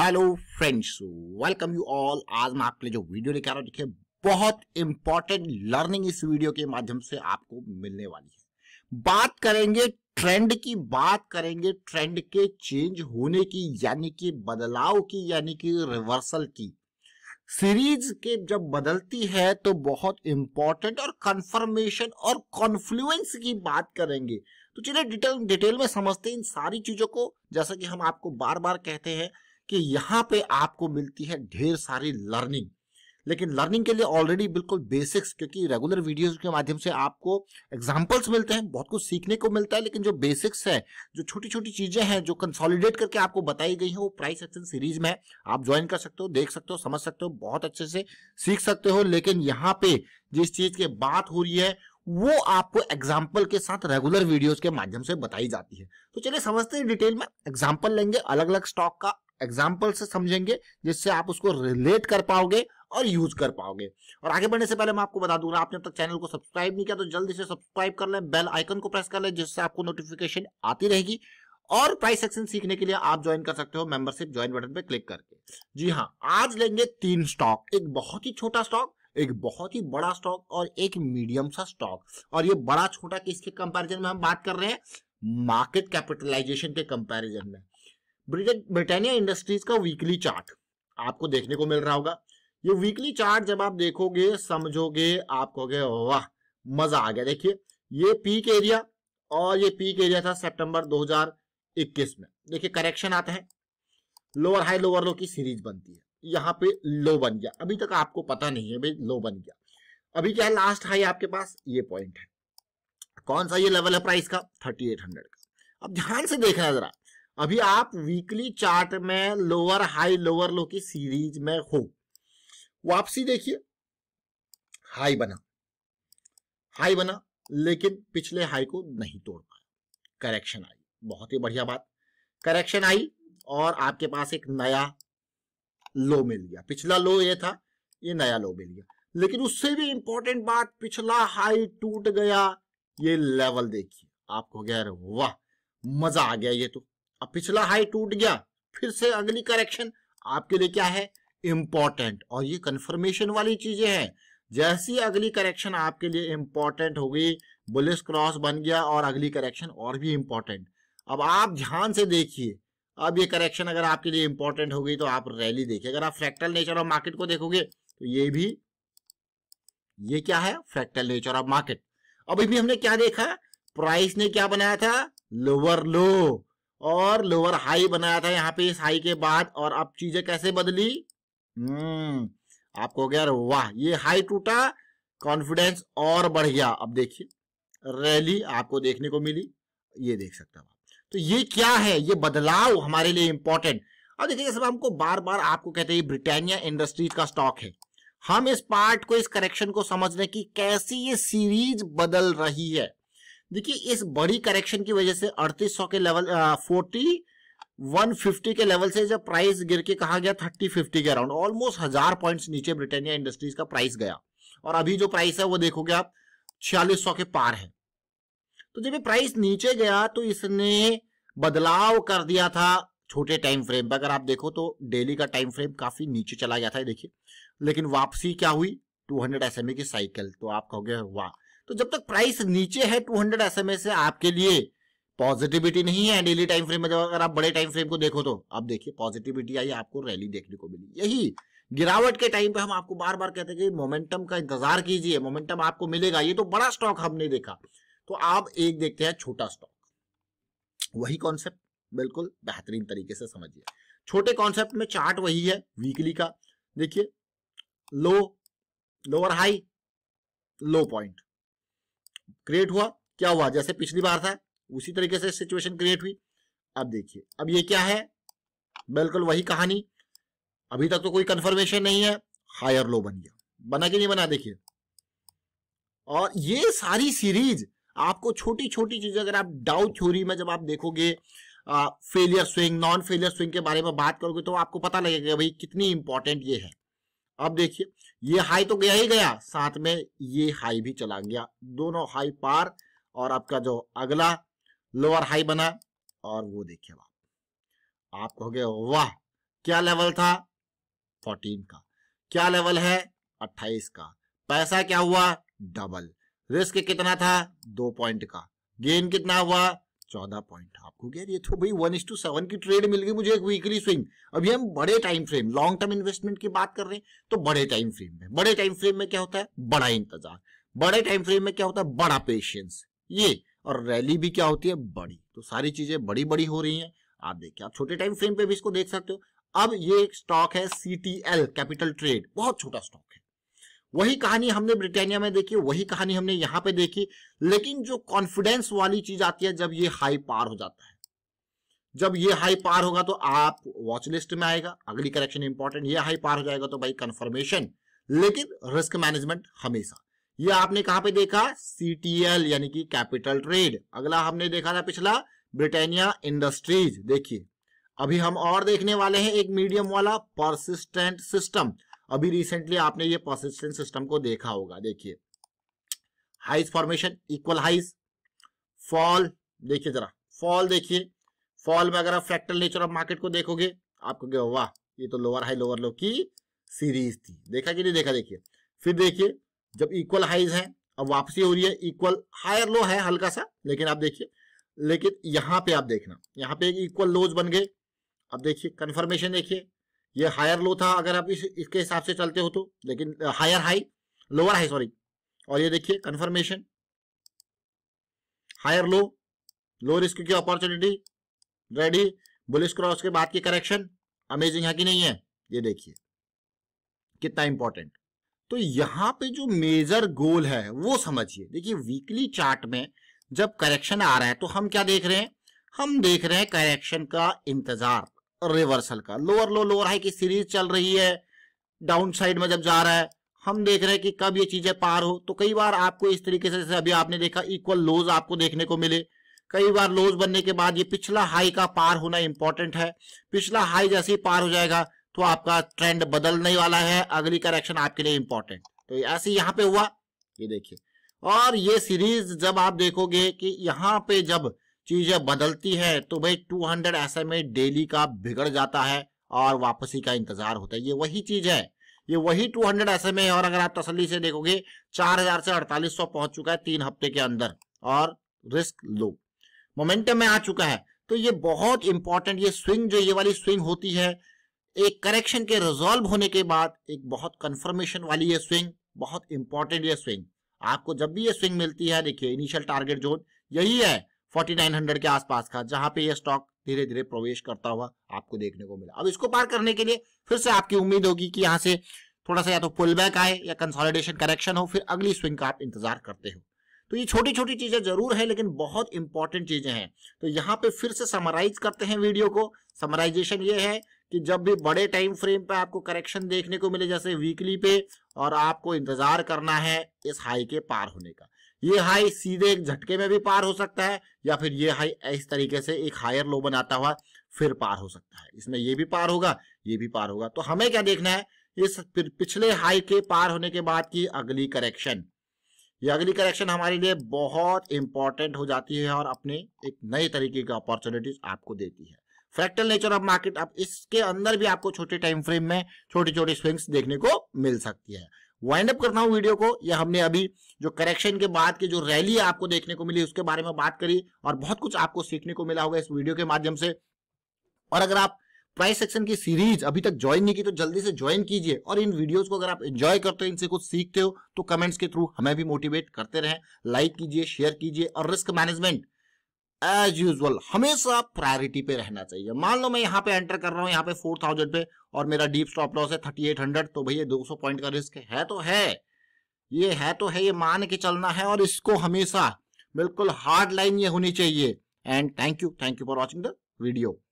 hello friends welcome you all आज मैं आपके लिए जो वीडियो लेकर आ रहा हूँ देखिए बहुत इंपॉर्टेंट लर्निंग इस वीडियो के माध्यम से आपको मिलने वाली है बात करेंगे ट्रेंड की बात करेंगे ट्रेंड के चेंज होने की यानी कि बदलाव की यानी कि रिवर्सल की सीरीज के जब बदलती है तो बहुत इंपॉर्टेंट और कंफर्मेशन और कॉन्फ्लुएंस की बात करेंगे तो चलिए डिटेल डिटेल में समझते हैं इन सारी चीजों को जैसा कि हम आपको बार बार कहते हैं कि यहाँ पे आपको मिलती है ढेर सारी लर्निंग लेकिन लर्निंग के लिए ऑलरेडी बिल्कुल बेसिक्स क्योंकि रेगुलर वीडियोस के माध्यम से आपको एग्जांपल्स मिलते हैं बहुत कुछ सीखने को मिलता है लेकिन जो बेसिक्स है जो छोटी छोटी चीजें हैं जो कंसोलिडेट करके आपको बताई गई है वो प्राइस एक्शन सीरीज में आप ज्वाइन कर सकते हो देख सकते हो समझ सकते हो बहुत अच्छे से सीख सकते हो लेकिन यहाँ पे जिस चीज की बात हो रही है वो आपको एग्जाम्पल के साथ रेगुलर वीडियोज के माध्यम से बताई जाती है तो चलिए समझते हैं डिटेल में एग्जाम्पल लेंगे अलग अलग स्टॉक का एग्जाम्पल से समझेंगे जिससे आप उसको रिलेट कर पाओगे और यूज कर पाओगे और आगे बढ़ने से पहले मैं आपको बता दूंगा आपने अब तक चैनल को सब्सक्राइब नहीं किया तो जल्दी से सब्सक्राइब कर लें बेल आइकन को प्रेस कर लें जिससे आपको नोटिफिकेशन आती रहेगी और प्राइस एक्शन सीखने के लिए आप ज्वाइन कर सकते हो मेंबरशिप ज्वाइन बटन पे क्लिक करके जी हाँ आज लेंगे तीन स्टॉक एक बहुत ही छोटा स्टॉक एक बहुत ही बड़ा स्टॉक और एक मीडियम सा स्टॉक और ये बड़ा छोटा किसके कंपैरिजन में हम बात कर रहे हैं मार्केट कैपिटलाइजेशन के कंपैरिजन में ब्रिटानिया इंडस्ट्रीज का वीकली चार्ट आपको देखने को मिल रहा होगा ये वीकली चार्ट जब आप देखोगे समझोगे आप कहोगे वाह मजा आ गया देखिए ये पीक एरिया और ये पीक एरिया था सितंबर 2021 में देखिए करेक्शन आता है लोअर हाई लोअर लो की सीरीज बनती है यहाँ पे लो बन गया अभी तक आपको पता नहीं है भाई लो बन गया अभी क्या है लास्ट हाई आपके पास ये पॉइंट है कौन सा ये लेवल है प्राइस का थर्टी का अब ध्यान से देखना जरा अभी आप वीकली चार्ट में लोअर हाई लोअर लो की सीरीज में हो वापसी देखिए हाई बना हाई बना लेकिन पिछले हाई को नहीं तोड़ पाया करेक्शन आई बहुत ही बढ़िया बात करेक्शन आई और आपके पास एक नया लो मिल गया पिछला लो ये था ये नया लो मिल गया लेकिन उससे भी इंपॉर्टेंट बात पिछला हाई टूट गया ये लेवल देखिए आपको कह रहे वाह मजा आ गया ये तो अब पिछला हाई टूट गया फिर से अगली करेक्शन आपके लिए क्या है इंपॉर्टेंट और ये कंफर्मेशन वाली चीजें हैं जैसी अगली करेक्शन आपके लिए इंपॉर्टेंट होगी बुलिस क्रॉस बन गया और अगली करेक्शन और भी इंपॉर्टेंट अब आप ध्यान से देखिए अब ये करेक्शन अगर आपके लिए इंपॉर्टेंट होगी तो आप रैली देखिए अगर आप फ्रैक्टल नेचर ऑफ मार्केट को देखोगे तो ये भी ये क्या है फ्रैक्टल नेचर ऑफ मार्केट अभी भी हमने क्या देखा प्राइस ने क्या बनाया था लोअर लो और लोअर हाई बनाया था यहाँ पे इस हाई के बाद और अब चीजें कैसे बदली हम्म आपको क्या वाह ये हाई टूटा कॉन्फिडेंस और बढ़ गया अब देखिए रैली आपको देखने को मिली ये देख सकते हो तो ये क्या है ये बदलाव हमारे लिए इंपॉर्टेंट अब देखिए जैसे हमको बार बार आपको कहते हैं ब्रिटानिया इंडस्ट्रीज का स्टॉक है हम इस पार्ट को इस करेक्शन को समझने की कैसी ये सीरीज बदल रही है देखिए इस बड़ी करेक्शन की वजह से अड़तीस के लेवल फोर्टी वन फिफ्टी के लेवल से जब प्राइस गिर के कहा गया 30 50 के अराउंड ऑलमोस्ट हजार पॉइंट्स नीचे ब्रिटेनिया इंडस्ट्रीज का प्राइस गया और अभी जो प्राइस है वो देखोगे आप छियालीस के पार है तो जब ये प्राइस नीचे गया तो इसने बदलाव कर दिया था छोटे टाइम फ्रेम पर अगर आप देखो तो डेली का टाइम फ्रेम काफी नीचे चला गया था देखिए लेकिन वापसी क्या हुई 200 एसएमए e की साइकिल तो आप कहोगे वाह तो जब तक प्राइस नीचे है 200 एम से आपके लिए पॉजिटिविटी नहीं है डेली टाइम फ्रेम में जब अगर आप बड़े टाइम फ्रेम को देखो तो आप देखिए पॉजिटिविटी आई आपको रैली देखने को मिली यही गिरावट के टाइम पे हम आपको बार बार कहते हैं कि मोमेंटम का इंतजार कीजिए मोमेंटम आपको मिलेगा ये तो बड़ा स्टॉक हमने देखा तो आप एक देखते हैं छोटा स्टॉक वही कॉन्सेप्ट बिल्कुल बेहतरीन तरीके से समझिए छोटे कॉन्सेप्ट में चार्ट वही है वीकली का देखिए low lower high low point create हुआ क्या हुआ जैसे पिछली बार था उसी तरीके से सिचुएशन क्रिएट हुई अब देखिए अब ये क्या है बिल्कुल वही कहानी अभी तक तो कोई कंफर्मेशन नहीं है हायर लो बन गया बना कि नहीं बना देखिए और ये सारी सीरीज आपको छोटी छोटी चीजें अगर आप डाउट थ्योरी में जब आप देखोगे failure swing non failure swing के बारे में बात करोगे तो आपको पता लगेगा भाई कितनी इंपॉर्टेंट ये है अब देखिए ये हाई तो गया ही गया साथ में ये हाई भी चला गया दोनों हाई पार और आपका जो अगला लोअर हाई बना और वो देखिए आप आप कहोगे वाह क्या लेवल था 14 का क्या लेवल है 28 का पैसा क्या हुआ डबल रिस्क कितना था दो पॉइंट का गेन कितना हुआ चौदह पॉइंट आपको क्या ये तो भाई वन इज टू सेवन की ट्रेड मिल गई मुझे एक वीकली स्विंग अभी हम बड़े time frame long term investment की बात कर रहे हैं तो बड़े टाइम फ्रेम में बड़े टाइम फ्रेम में क्या होता है बड़ा इंतजार बड़े टाइम फ्रेम में क्या होता है बड़ा पेशेंस ये और रैली भी क्या होती है बड़ी तो सारी चीजें बड़ी बड़ी हो रही है आप देखिए आप छोटे टाइम फ्रेम पे भी इसको देख सकते हो अब ये एक स्टॉक है सी कैपिटल ट्रेड बहुत छोटा स्टॉक है वही कहानी हमने ब्रिटानिया में देखी वही कहानी हमने यहां पे देखी लेकिन जो कॉन्फिडेंस वाली चीज आती है जब ये हाई पार हो जाता है जब ये हाई पार होगा तो आप वॉच लिस्ट में आएगा अगली करेक्शन इंपॉर्टेंट ये हाई पार हो जाएगा तो भाई कंफर्मेशन लेकिन रिस्क मैनेजमेंट हमेशा ये आपने कहां पे देखा सीटीएल यानी कि कैपिटल ट्रेड अगला हमने देखा था पिछला ब्रिटानिया इंडस्ट्रीज देखिए अभी हम और देखने वाले हैं एक मीडियम वाला परसिस्टेंट सिस्टम अभी रिसेंटली आपने ये परसिस्टेंट सिस्टम को देखा होगा देखिए highs formation equal highs fall देखिए जरा फॉल देखिए फॉल में अगर आप फ्रैक्टल नेचर ऑफ मार्केट को देखोगे आपको क्या वाह ये तो लोअर हाई लोअर लो की सीरीज थी देखा कि नहीं देखा देखिए फिर देखिए जब इक्वल हाइज है अब वापसी हो रही है इक्वल हायर लो है हल्का सा लेकिन आप देखिए लेकिन यहाँ पे आप देखना यहाँ पे इक्वल लोज बन गए अब देखिए कन्फर्मेशन देखिए ये हायर लो था अगर आप इस इसके हिसाब से चलते हो तो लेकिन higher high lower high sorry और ये देखिए confirmation higher low low risk की अपॉर्चुनिटी रेडी बुलिस क्रॉस के बाद की करेक्शन अमेजिंग है कि नहीं है ये देखिए कितना इंपॉर्टेंट तो यहां पे जो मेजर गोल है वो समझिए देखिए वीकली चार्ट में जब करेक्शन आ रहा है तो हम क्या देख रहे हैं हम देख रहे हैं करेक्शन का इंतजार रिवर्सल का लोअर लो लोअर हाई की सीरीज चल रही है डाउन साइड में जब जा रहा है हम देख रहे हैं कि कब ये चीजें पार हो तो कई बार आपको इस तरीके से जैसे अभी आपने देखा इक्वल लोज आपको देखने को मिले कई बार लोज बनने के बाद ये पिछला हाई का पार होना इंपॉर्टेंट है पिछला हाई जैसे ही पार हो जाएगा तो आपका ट्रेंड बदलने वाला है अगली करेक्शन आपके लिए इंपॉर्टेंट तो ऐसे यहां पे हुआ ये देखिए और ये सीरीज जब आप देखोगे कि यहाँ पे जब चीज़ें बदलती है तो भाई 200 ऐसे में डेली का बिगड़ जाता है और वापसी का इंतज़ार होता है ये वही चीज़ है ये वही 200 ऐसे में है और अगर आप तसली से देखोगे 4000 से 4800 पहुंच चुका है तीन हफ्ते के अंदर और रिस्क लो मोमेंटम में आ चुका है तो ये बहुत इंपॉर्टेंट ये स्विंग जो ये वाली स्विंग होती है एक करेक्शन के रिजॉल्व होने के बाद एक बहुत कंफर्मेशन वाली ये स्विंग बहुत इंपॉर्टेंट ये स्विंग आपको जब भी ये स्विंग मिलती है देखिए इनिशियल टारगेट जोन यही है 4900 के आसपास का जहां पे ये स्टॉक धीरे धीरे प्रवेश करता हुआ आपको देखने को मिला अब इसको पार करने के लिए फिर से आपकी उम्मीद होगी कि यहाँ से थोड़ा सा या तो पुल बैक आए या कंसोलिडेशन करेक्शन हो फिर अगली स्विंग का आप इंतजार करते हो तो ये छोटी छोटी चीजें जरूर है लेकिन बहुत इंपॉर्टेंट चीजें हैं तो यहाँ पे फिर से समराइज करते हैं वीडियो को समराइजेशन ये है कि जब भी बड़े टाइम फ्रेम पे आपको करेक्शन देखने को मिले जैसे वीकली पे और आपको इंतजार करना है इस हाई के पार होने का ये हाई सीधे एक झटके में भी पार हो सकता है या फिर ये हाई इस तरीके से एक हायर लो बनाता हुआ फिर पार हो सकता है इसमें ये भी पार होगा ये भी पार होगा तो हमें क्या देखना है इस पिछले हाई के पार होने के बाद की अगली करेक्शन ये अगली करेक्शन हमारे लिए बहुत इंपॉर्टेंट हो जाती है और अपने एक नए तरीके की अपॉर्चुनिटीज आपको देती है फ्रैक्टल नेचर ऑफ मार्केट अब इसके अंदर भी आपको छोटे टाइम फ्रेम में छोटी छोटी स्विंग्स देखने को मिल सकती है वाइंड अप करता हूँ वीडियो को या हमने अभी जो करेक्शन के बाद की जो रैली आपको देखने को मिली उसके बारे में बात करी और बहुत कुछ आपको सीखने को मिला होगा इस वीडियो के माध्यम से और अगर आप प्राइस सेक्शन की सीरीज अभी तक ज्वाइन नहीं की तो जल्दी से ज्वाइन कीजिए और इन वीडियोस को अगर आप एंजॉय करते हो इनसे कुछ सीखते हो तो कमेंट्स के थ्रू हमें भी मोटिवेट करते रहें लाइक कीजिए शेयर कीजिए और रिस्क मैनेजमेंट एज यूजल हमेशा प्रायोरिटी पे रहना चाहिए मान लो मैं यहाँ पे एंटर कर रहा हूँ यहाँ पे फोर थाउजेंड पे और मेरा डीप स्टॉप लॉस है थर्टी एट हंड्रेड तो भैया दो सौ पॉइंट का रिस्क है तो है ये है तो है ये मान के चलना है और इसको हमेशा बिल्कुल हार्ड लाइन ये होनी चाहिए and thank you thank you for watching the video